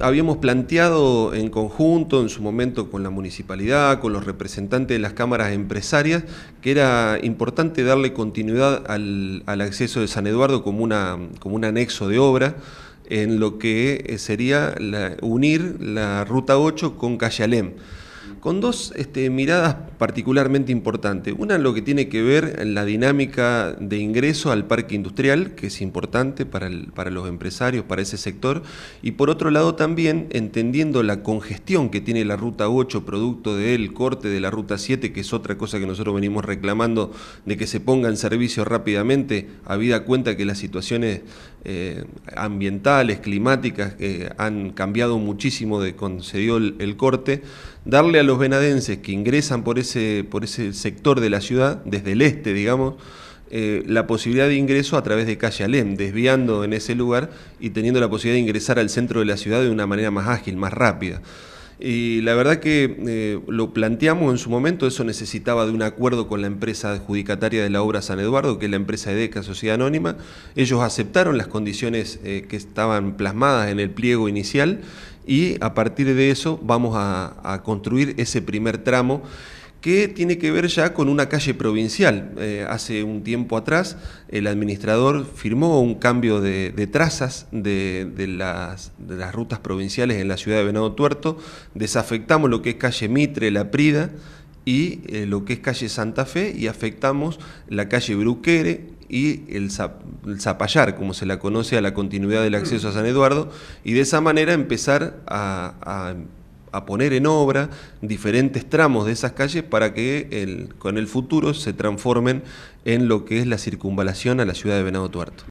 Habíamos planteado en conjunto, en su momento con la municipalidad, con los representantes de las cámaras empresarias, que era importante darle continuidad al, acceso de San Eduardo como, un anexo de obra en lo que eh, sería unir la Ruta 8 con Calle Alem con dos este, miradas particularmente importantes. Una lo que tiene que ver en la dinámica de ingreso al parque industrial, que es importante para, los empresarios, para ese sector, y por otro lado también entendiendo la congestión que tiene la Ruta 8 producto del corte de la Ruta 7, que es otra cosa que nosotros venimos reclamando de que se ponga en servicio rápidamente, habida cuenta que las situaciones eh, ambientales, climáticas, eh, han cambiado muchísimo de cuando se dio el, corte, darle a los venadenses que ingresan por ese, por ese sector de la ciudad, desde el este, digamos, eh, la posibilidad de ingreso a través de calle Alem, desviando en ese lugar y teniendo la posibilidad de ingresar al centro de la ciudad de una manera más ágil, más rápida. Y la verdad que eh, lo planteamos en su momento, eso necesitaba de un acuerdo con la empresa adjudicataria de la obra San Eduardo, que es la empresa EDECA, Sociedad Anónima. Ellos aceptaron las condiciones eh, que estaban plasmadas en el pliego inicial y a partir de eso vamos a construir ese primer tramo que tiene que ver ya con una calle provincial. Eh, hace un tiempo atrás el administrador firmó un cambio de, trazas de, las, rutas provinciales en la ciudad de Venado Tuerto. Desafectamos lo que es calle Mitre, La Prida y eh, lo que es calle Santa Fe y afectamos la calle Bruquere y el, Zapallar, como se la conoce a la continuidad del acceso a San Eduardo, y de esa manera empezar a a poner en obra diferentes tramos de esas calles para que el, con el futuro se transformen en lo que es la circunvalación a la ciudad de Venado Tuerto.